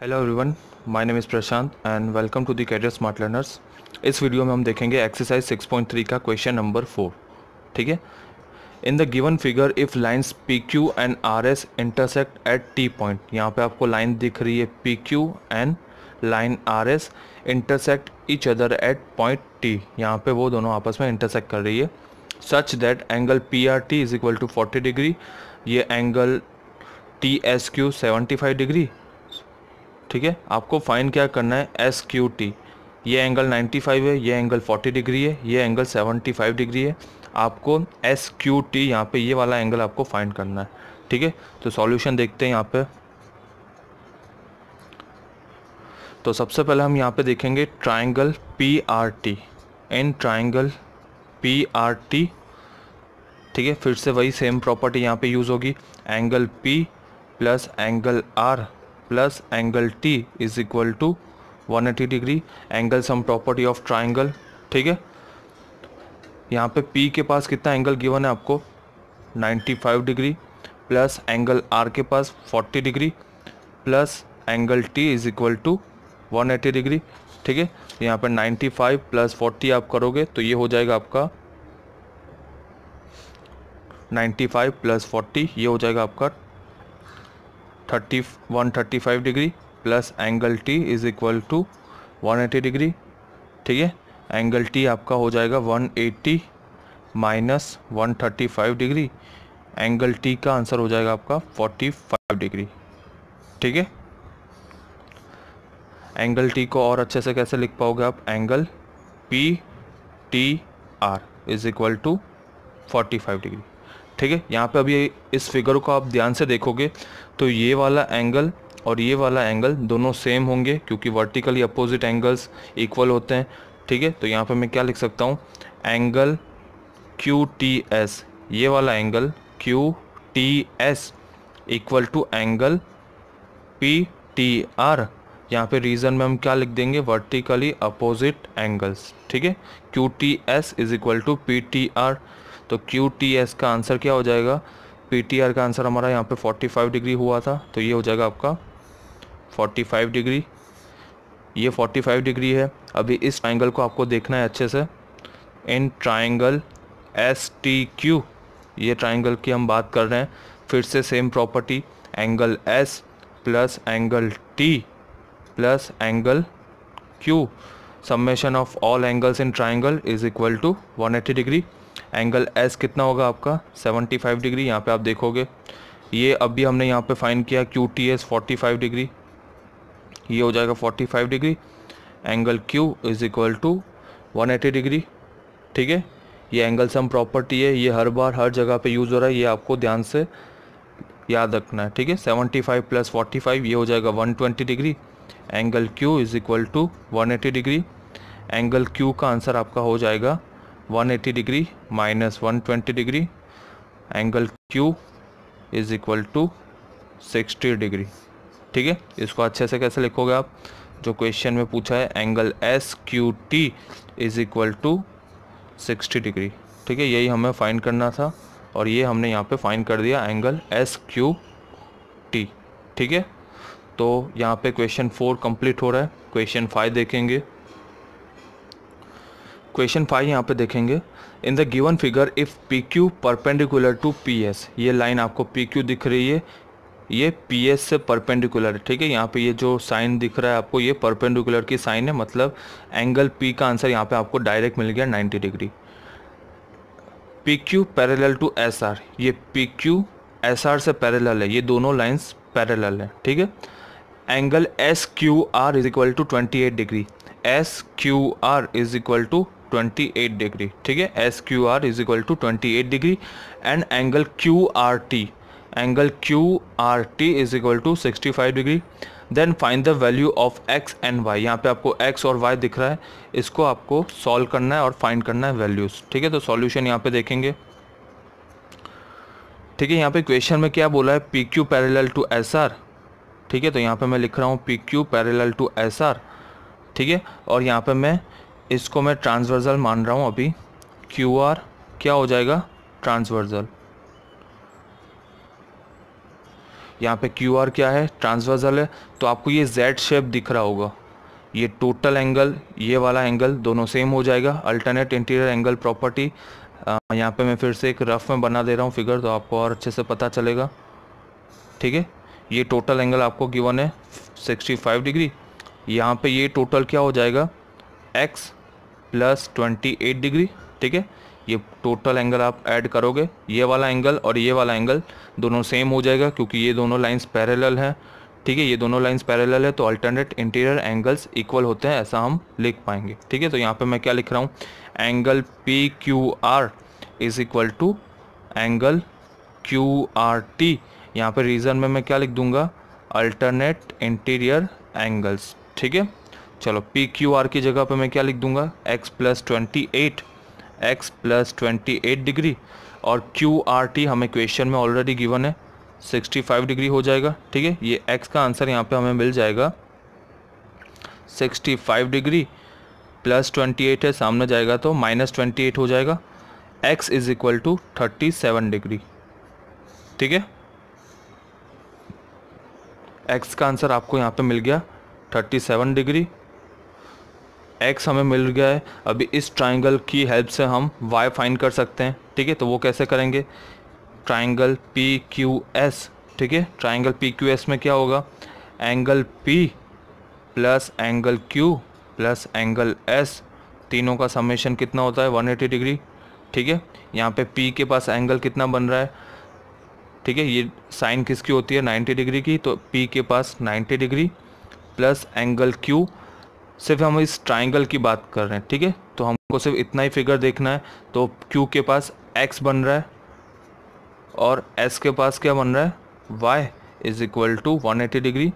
hello everyone my name is Prashant and welcome to the cadre smart learners इस video में हम देखेंगे exercise 6.3 का क्वेश्चन नंबर फोर ठीक है in the given figure if lines P Q and R S intersect at T point यहाँ पे आपको लाइन दिख रही है P Q and line R S intersect each other at point T यहाँ पर वो दोनों आपस में इंटरसेक्ट कर रही है such that angle P R T is equal to forty degree ये angle T S Q seventy five degree ठीक है आपको फाइन क्या करना है एस क्यू टी ये एंगल 95 है ये एंगल 40 डिग्री है ये एंगल 75 डिग्री है आपको एस क्यू टी यहाँ पर ये वाला एंगल आपको फाइन करना है ठीक है तो सॉल्यूशन देखते हैं यहाँ पे तो सबसे पहले हम यहाँ पे देखेंगे triangle P R T in triangle P R T ठीक है फिर से वही सेम प्रॉपर्टी यहाँ पे यूज़ होगी angle P plus angle R angle T is is to one 180 degree angle sum property of triangle ठीक है यहाँ पे पी के पास कितना एंगल गिवन है आपको 95 डिग्री प्लस एंगल आर के पास 40 degree plus angle T is equal to 180 degree ठीक है यहाँ पर 95 प्लस 40 आप करोगे तो ये हो जाएगा आपका 95 प्लस 40 ये हो जाएगा आपका thirty one thirty five degree plus angle T is equal to one eighty degree ठीक है एंगल टी आपका हो जाएगा one eighty minus one thirty five degree angle T का आंसर हो जाएगा आपका फोर्टी फाइव डिग्री ठीक है एंगल टी को और अच्छे से कैसे लिख पाओगे आप angle P T R is equal to forty five degree ठीक है यहाँ पे अभी इस फिगर को आप ध्यान से देखोगे तो ये वाला एंगल और ये वाला एंगल दोनों सेम होंगे क्योंकि वर्टिकली अपोजिट एंगल्स इक्वल होते हैं ठीक है तो यहाँ पे मैं क्या लिख सकता हूँ एंगल क्यू टी एस ये वाला angle Q T S equal to angle P T R यहाँ पे रीज़न में हम क्या लिख देंगे वर्टिकली अपोजिट एंगल्स ठीक है Q T S is equal to P T R तो क्यू टी एस का आंसर क्या हो जाएगा पी टी आर का आंसर हमारा यहाँ पे 45 डिग्री हुआ था तो ये हो जाएगा आपका 45 डिग्री ये 45 डिग्री है अभी इस ट्राइंगल को आपको देखना है अच्छे से in triangle S T Q ये ट्राइंगल की हम बात कर रहे हैं फिर से same property angle S plus angle T plus angle Q summation of all angles in triangle is equal to 180 degree angle S कितना होगा आपका 75 डिग्री यहाँ पे आप देखोगे ये अभी हमने यहाँ पे फाइन किया Q T S forty degree ये हो जाएगा 45 degree angle Q is equal to 180 degree ठीक है ये एंगल सम प्रॉपर्टी है ये हर बार हर जगह पे यूज़ हो रहा है ये आपको ध्यान से याद रखना है ठीक है 75 प्लस फाइव ये हो जाएगा twenty degree angle Q is equal to eighty degree angle Q का आंसर आपका हो जाएगा 180 degree minus 120 degree angle Q is equal to sixty degree ठीक है इसको अच्छे से कैसे लिखोगे आप जो क्वेश्चन में पूछा है angle S Q T is equal to sixty degree ठीक है यही हमें फाइंड करना था और ये हमने यहाँ पे फाइंड कर दिया एंगल एस क्यू टी ठीक है तो यहाँ पे क्वेश्चन फोर कंप्लीट हो रहा है क्वेश्चन फाइव देखेंगे क्वेश्चन फाइव यहाँ पे देखेंगे in the given figure if P Q perpendicular to P S ये लाइन आपको पी क्यू दिख रही है ये पी एस से परपेंडिकुलर है ठीक है यहाँ पे ये जो साइन दिख रहा है आपको ये परपेंडिकुलर की साइन है मतलब एंगल पी का आंसर यहाँ पे आपको डायरेक्ट मिल गया 90 degree P Q parallel to S R ये पी क्यू एस आर से पैरेलल है ये दोनों लाइन्स पैरेलल है ठीक है angle S Q R is equal to twenty eight degree S Q R is equal to 28 degree ठीक है S Q R is equal to twenty eight degree and angle Q R T angle Q R T is equal to sixty five degree then find the value of x and y यहाँ पे आपको x और Y दिख रहा है इसको आपको solve करना है और फाइंड करना है वैल्यूज़ ठीक है तो सॉल्यूशन यहाँ पे देखेंगे ठीक है यहाँ पे क्वेश्चन में क्या बोला है P Q parallel to S R ठीक है तो यहाँ पे मैं लिख रहा हूँ P Q parallel to S R ठीक है और यहाँ पे मैं इसको मैं ट्रांसवर्जल मान रहा हूँ अभी क्यू आर क्या हो जाएगा ट्रांसवर्जल यहाँ पे क्यू आर क्या है ट्रांसवर्जल है तो आपको ये जेड शेप दिख रहा होगा ये टोटल एंगल ये वाला एंगल दोनों सेम हो जाएगा अल्टरनेट इंटीरियर एंगल प्रॉपर्टी यहाँ पे मैं फिर से एक रफ़ में बना दे रहा हूँ फिगर तो आपको और अच्छे से पता चलेगा ठीक है ये टोटल एंगल आपको गिवन है 65 डिग्री यहाँ पे ये टोटल क्या हो जाएगा x plus twenty eight degree ठीक है ये टोटल एंगल आप ऐड करोगे ये वाला एंगल और ये वाला एंगल दोनों सेम हो जाएगा क्योंकि ये दोनों लाइंस पैरेलल हैं ठीक है ये दोनों लाइंस पैरेलल है तो अल्टरनेट इंटीरियर एंगल्स इक्वल होते हैं ऐसा हम लिख पाएंगे ठीक है तो यहाँ पे मैं क्या लिख रहा हूँ angle P Q R is equal to angle Q R T यहाँ पर रीज़न में मैं क्या लिख दूँगा अल्टरनेट इंटीरियर एंगल्स ठीक है चलो पी क्यू आर की जगह पे मैं क्या लिख दूंगा x plus twenty eight x plus twenty eight degree और क्यू आर टी हमें क्वेश्चन में ऑलरेडी गिवन है सिक्सटी फाइव डिग्री हो जाएगा ठीक है ये x का आंसर यहाँ पे हमें मिल जाएगा sixty five degree plus twenty eight है सामने जाएगा तो माइनस ट्वेंटी एट हो जाएगा x is equal to thirty seven degree ठीक है x का आंसर आपको यहाँ पे मिल गया थर्टी सेवन डिग्री एक्स हमें मिल गया है अभी इस ट्राइंगल की हेल्प से हम वाई फाइंड कर सकते हैं ठीक है तो वो कैसे करेंगे ट्राइंगल पी क्यू एस ठीक है ट्राइंगल पी क्यू एस में क्या होगा angle P plus angle Q plus angle S तीनों का समेशन कितना होता है 180 डिग्री ठीक है यहाँ पे पी के पास एंगल कितना बन रहा है ठीक है ये साइन किसकी होती है 90 डिग्री की तो पी के पास 90 डिग्री प्लस एंगल क्यू सिर्फ हम इस ट्राइंगल की बात कर रहे हैं ठीक है तो हमको सिर्फ इतना ही फिगर देखना है तो क्यू के पास एक्स बन रहा है और एस के पास क्या बन रहा है y is equal to one eighty degree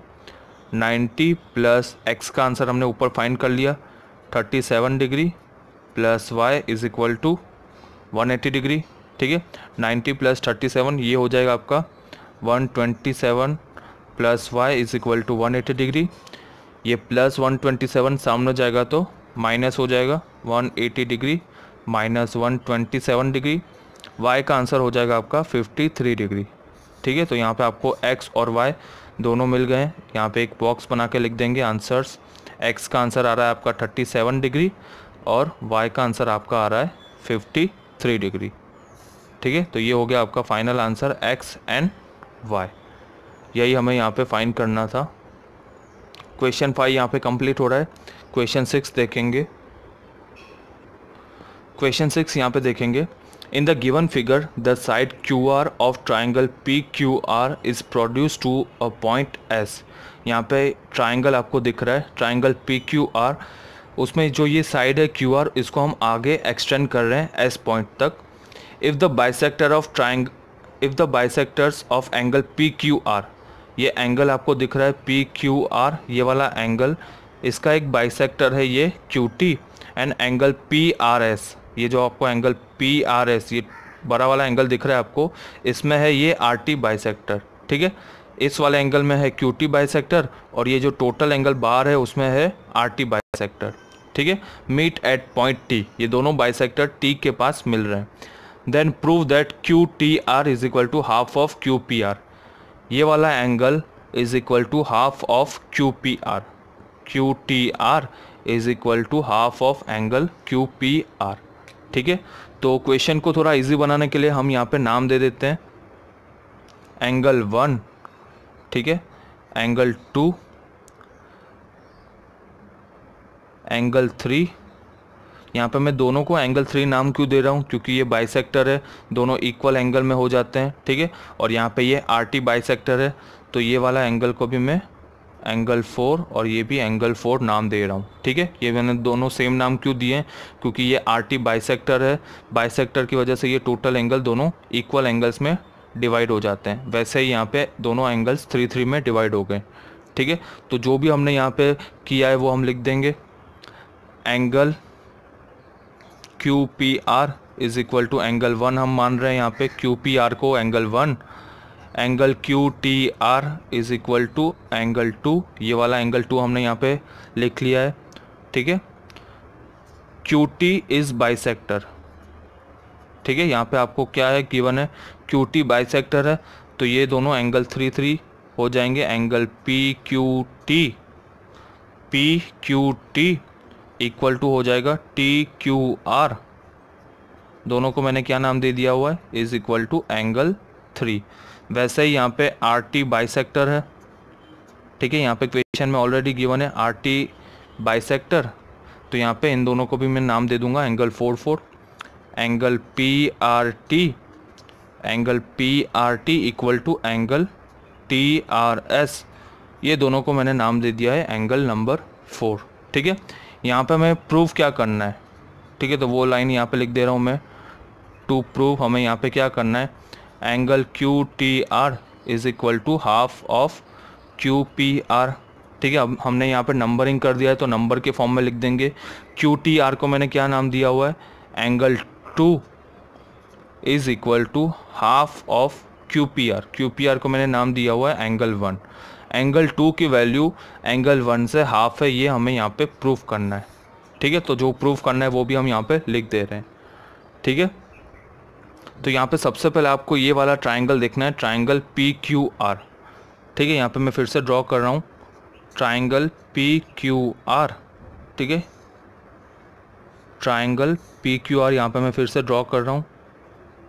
ninety plus x का आंसर हमने ऊपर फाइंड कर लिया thirty seven degree plus y is equal to one eighty degree ठीक है नाइन्टी प्लस थर्टी सेवन ये हो जाएगा आपका one twenty seven plus y is equal to one eighty degree ये प्लस वन ट्वेंटी सेवन सामने जाएगा तो माइनस हो जाएगा one eighty degree minus one twenty seven degree y का आंसर हो जाएगा आपका फिफ्टी थ्री डिग्री ठीक है तो यहाँ पे आपको एक्स और वाई दोनों मिल गए हैं यहाँ पे एक बॉक्स बना के लिख देंगे आंसर्स एक्स का आंसर आ रहा है आपका थर्टी सेवन डिग्री और वाई का आंसर आपका आ रहा है फिफ्टी थ्री डिग्री ठीक है तो ये हो गया आपका final answer x and y यही हमें यहाँ पे फाइन करना था क्वेश्चन फाइव यहाँ पे कंप्लीट हो रहा है क्वेश्चन सिक्स देखेंगे क्वेश्चन सिक्स यहाँ पे देखेंगे in the given figure the side Q R of triangle P Q R is produce to a point S यहाँ पे ट्राइंगल आपको दिख रहा है ट्राइंगल पी क्यू आर उसमें जो ये साइड है क्यू आर इसको हम आगे एक्सटेंड कर रहे हैं एस पॉइंट तक if the bisector of triangle if the bisectors of angle P Q R ये एंगल आपको दिख रहा है पी क्यू आर ये वाला एंगल इसका एक बाइसेक्टर है ये Q T and angle P R S ये जो आपको एंगल पी आर एस ये बड़ा वाला एंगल दिख रहा है आपको इसमें है ये आर टी बाइसेक्टर ठीक है इस वाले एंगल में है क्यू टी बाइसेक्टर और ये जो टोटल एंगल बार है उसमें है आर टी बाइसेक्टर ठीक है मीट एट पॉइंट टी ये दोनों बाइसेक्टर टी के पास मिल रहे हैं then prove that Q T R is equal to half of Q P R ये वाला angle is equal to half of Q P R Q T R is equal to half of angle Q P R ठीक है तो question को थोड़ा easy बनाने के लिए हम यहाँ पे नाम दे देते हैं एंगल वन ठीक है एंगल टू एंगल थ्री यहाँ पे मैं दोनों को एंगल थ्री नाम क्यों दे रहा हूँ क्योंकि ये बाइसेक्टर है दोनों इक्वल एंगल में हो जाते हैं ठीक है और यहाँ पे ये आर टी बाइसेक्टर है तो ये वाला एंगल को भी मैं एंगल फोर और ये भी एंगल फोर नाम दे रहा हूँ ठीक है ये मैंने दोनों सेम नाम क्यों दिए हैं क्योंकि ये आर टी बाइसेक्टर है बाइसेक्टर की वजह से ये टोटल एंगल दोनों इक्वल एंगल्स में डिवाइड हो जाते हैं वैसे ही यहाँ पे दोनों एंगल्स थ्री थ्री में डिवाइड हो गए ठीक है तो जो भी हमने यहाँ पे किया है वो हम लिख देंगे angle Q P R is equal to angle one हम मान रहे हैं यहाँ पे क्यू पी आर को angle one angle Q T R is equal to angle two ये वाला एंगल टू हमने यहाँ पे लिख लिया है ठीक है क्यू टी इज़ बाइसेक्टर ठीक है यहाँ पे आपको क्या है गिवन है क्यू टी बाइसेक्टर है तो ये दोनों एंगल थ्री थ्री हो जाएंगे angle P Q T P Q T equal to हो जाएगा टी क्यू आर दोनों को मैंने क्या नाम दे दिया हुआ है is equal to angle three वैसे ही यहाँ पे आर टी बाइसेक्टर है ठीक है यहाँ पे क्वेश्चन में already given R T T बाइसेक्टर तो यहाँ पे इन दोनों को भी मैं नाम दे दूंगा angle four four angle P R T angle P R T equal to angle T R S ये दोनों को मैंने नाम दे दिया है एंगल नंबर फोर ठीक है यहाँ पे हमें प्रूफ क्या करना है ठीक है तो वो लाइन यहाँ पे लिख दे रहा हूँ मैं टू प्रूफ हमें यहाँ पे क्या करना है angle Q T R is equal to half of Q P R ठीक है अब हमने यहाँ पे नंबरिंग कर दिया है तो नंबर के फॉर्म में लिख देंगे क्यू टी आर को मैंने क्या नाम दिया हुआ है angle two is equal to half of Q P R Q P R को मैंने नाम दिया हुआ है एंगल वन एंगल टू की वैल्यू एंगल वन से हाफ है ये हमें यहाँ पे प्रूफ करना है ठीक है तो जो प्रूफ करना है वो भी हम यहाँ पे लिख दे रहे हैं ठीक है तो यहाँ पे सबसे पहले आपको ये वाला ट्राइंगल देखना है ट्राइंगल पी क्यू आर ठीक है यहाँ पे मैं फिर से ड्रॉ कर रहा हूँ ट्राइंगल पी क्यू आर ठीक है ट्राइंगल पी क्यू आर यहाँ पर मैं फिर से ड्रॉ कर रहा हूँ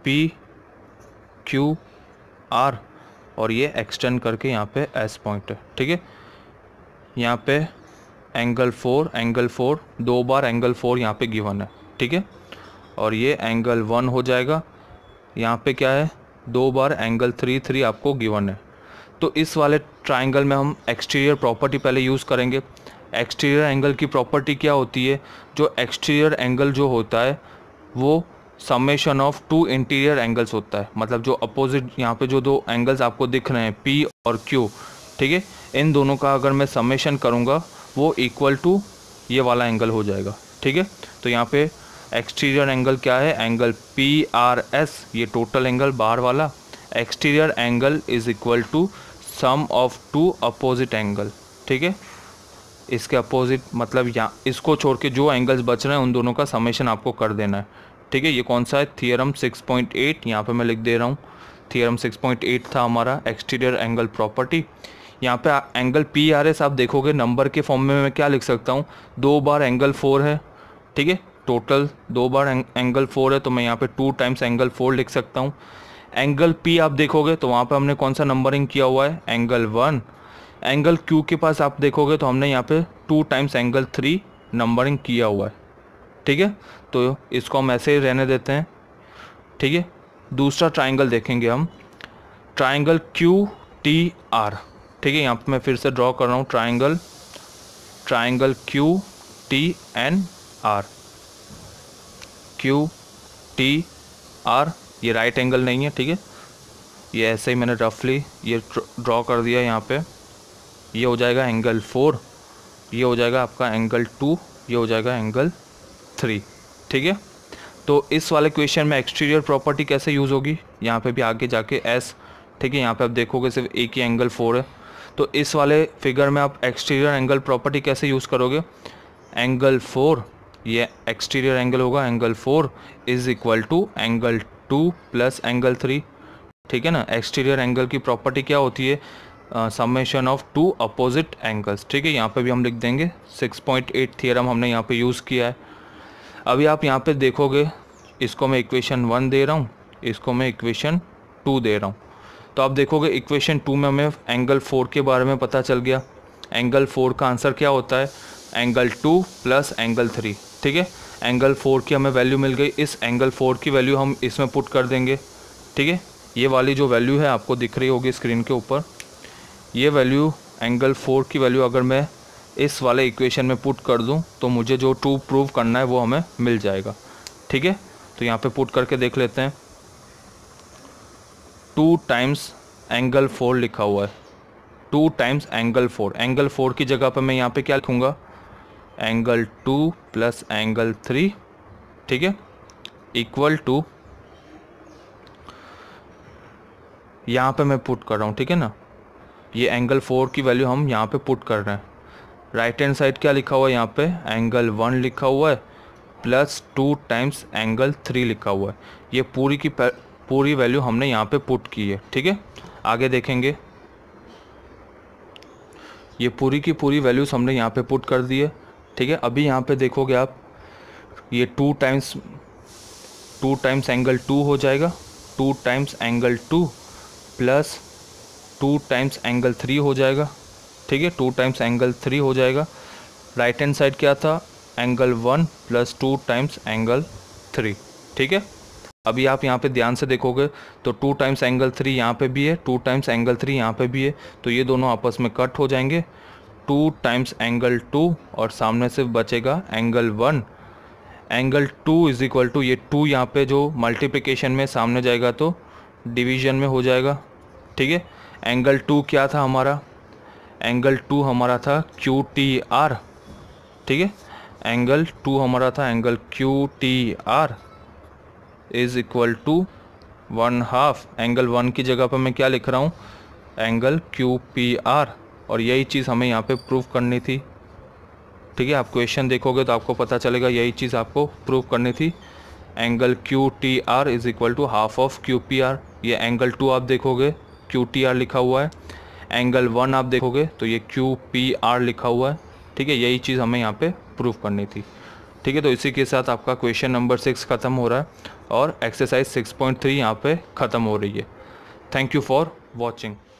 पी क्यू आर और ये एक्सटेंड करके यहाँ पे एस पॉइंट है ठीक है यहाँ पे एंगल फोर एंगल फोर दो बार एंगल फोर यहाँ पे गिवन है ठीक है और ये एंगल वन हो जाएगा यहाँ पे क्या है दो बार एंगल थ्री थ्री आपको गिवन है तो इस वाले ट्राइंगल में हम एक्सटीरियर प्रॉपर्टी पहले यूज़ करेंगे एक्सटीरियर एंगल की प्रॉपर्टी क्या होती है जो एक्सटीरियर एंगल जो होता है वो summation of two interior angles होता है मतलब जो अपोजिट यहाँ पे जो दो एंगल्स आपको दिख रहे हैं पी और क्यू ठीक है इन दोनों का अगर मैं समेशन करूँगा वो इक्वल टू ये वाला एंगल हो जाएगा ठीक है तो यहाँ पे एक्सटीरियर एंगल क्या है एंगल पी आर एस ये टोटल एंगल बाहर वाला exterior angle is equal to sum of two opposite angle ठीक है इसके अपोजिट मतलब यहाँ इसको छोड़ के जो एंगल्स बच रहे हैं उन दोनों का समेशन आपको कर देना है ठीक है ये कौन सा है थियरम 6.8 पॉइंट यहाँ पर मैं लिख दे रहा हूँ थियरम 6.8 था हमारा एक्सटीरियर एंगल प्रॉपर्टी यहाँ पे एंगल पी आर एस आप देखोगे नंबर के फॉर्म में मैं क्या लिख सकता हूँ दो बार एंगल फोर है ठीक है टोटल दो बार एंगल फोर है तो मैं यहाँ पे टू टाइम्स एंगल फोर लिख सकता हूँ एंगल पी आप देखोगे तो वहाँ पे हमने कौन सा नंबरिंग किया हुआ है एंगल वन एंगल क्यू के पास आप देखोगे तो हमने यहाँ पे two times angle three numbering किया हुआ है ठीक है तो इसको हम ऐसे ही रहने देते हैं ठीक है दूसरा ट्राइंगल देखेंगे हम ट्राइंगल क्यू टी आर ठीक है यहाँ पर मैं फिर से ड्रॉ कर रहा हूँ triangle triangle Q T N R Q T R ये राइट एंगल नहीं है ठीक है ये ऐसे ही मैंने रफली ये ड्रॉ कर दिया यहाँ पे ये हो जाएगा एंगल फोर ये हो जाएगा आपका एंगल टू ये हो जाएगा एंगल थ्री ठीक है तो इस वाले क्वेश्चन में एक्सटीरियर प्रॉपर्टी कैसे यूज़ होगी यहाँ पे भी आगे जाके एस ठीक है यहाँ पे आप देखोगे सिर्फ एक ही एंगल फोर है तो इस वाले फिगर में आप एक्सटीरियर एंगल प्रॉपर्टी कैसे यूज़ करोगे एंगल फोर ये एक्सटीरियर एंगल होगा angle four is equal to angle two plus angle three ठीक है ना एक्सटीरियर एंगल की प्रॉपर्टी क्या होती है summation of two opposite angles ठीक है यहाँ पे भी हम लिख देंगे 6.8 थ्योरम हमने यहाँ पे यूज़ किया है अभी आप यहाँ पे देखोगे इसको मैं इक्वेशन वन दे रहा हूँ इसको मैं इक्वेशन टू दे रहा हूँ तो आप देखोगे इक्वेशन टू में हमें एंगल फोर के बारे में पता चल गया एंगल फोर का आंसर क्या होता है angle two plus angle three ठीक है एंगल फोर की हमें वैल्यू मिल गई इस एंगल फोर की वैल्यू हम इसमें पुट कर देंगे ठीक है ये वाली जो वैल्यू है आपको दिख रही होगी स्क्रीन के ऊपर ये वैल्यू एंगल फोर की वैल्यू अगर मैं इस वाले इक्वेशन में पुट कर दूँ तो मुझे जो टू प्रूव करना है वो हमें मिल जाएगा ठीक है तो यहाँ पे पुट करके देख लेते हैं टू टाइम्स एंगल फोर लिखा हुआ है two times angle four angle four की जगह पर मैं यहाँ पे क्या लिखूँगा angle two plus angle three ठीक है इक्वल टू यहाँ पे मैं पुट कर रहा हूँ ठीक है ना ये एंगल फोर की वैल्यू हम यहाँ पे पुट कर रहे हैं राइट हैंड साइड क्या लिखा हुआ है यहाँ पे एंगल वन लिखा हुआ है plus two times angle three लिखा हुआ है ये पूरी की पूरी वैल्यू हमने यहाँ पे पुट की है ठीक है आगे देखेंगे ये पूरी की पूरी वैल्यूज़ हमने यहाँ पे पुट कर दी है ठीक है अभी यहाँ पे देखोगे आप ये two times two times angle two हो जाएगा two times angle two plus two times angle three हो जाएगा ठीक है टू टाइम्स एंगल थ्री हो जाएगा राइट हैंड साइड क्या था angle one plus two times angle three ठीक है अभी आप यहाँ पे ध्यान से देखोगे तो टू टाइम्स एंगल थ्री यहाँ पे भी है टू टाइम्स एंगल थ्री यहाँ पे भी है तो ये दोनों आपस में कट हो जाएंगे टू टाइम्स एंगल टू और सामने से बचेगा angle one angle two is equal to ये टू यहाँ पे जो मल्टीप्लिकेशन में सामने जाएगा तो डिवीजन में हो जाएगा ठीक है एंगल टू क्या था हमारा एंगल टू हमारा था क्यू टी आर ठीक है एंगल टू हमारा था angle Q T R is equal to one half angle one की जगह पर मैं क्या लिख रहा हूँ एंगल क्यू पी आर और यही चीज़ हमें यहाँ पे प्रूव करनी थी ठीक है आप क्वेश्चन देखोगे तो आपको पता चलेगा यही चीज़ आपको प्रूव करनी थी angle Q T R is equal to half of Q P R ये एंगल टू आप देखोगे क्यू टी आर लिखा हुआ है एंगल वन आप देखोगे तो ये क्यू पी आर लिखा हुआ है ठीक है यही चीज़ हमें यहाँ पे प्रूफ करनी थी ठीक है तो इसी के साथ आपका क्वेश्चन नंबर सिक्स ख़त्म हो रहा है और एक्सरसाइज सिक्स पॉइंट थ्री यहाँ पर ख़त्म हो रही है थैंक यू फॉर वॉचिंग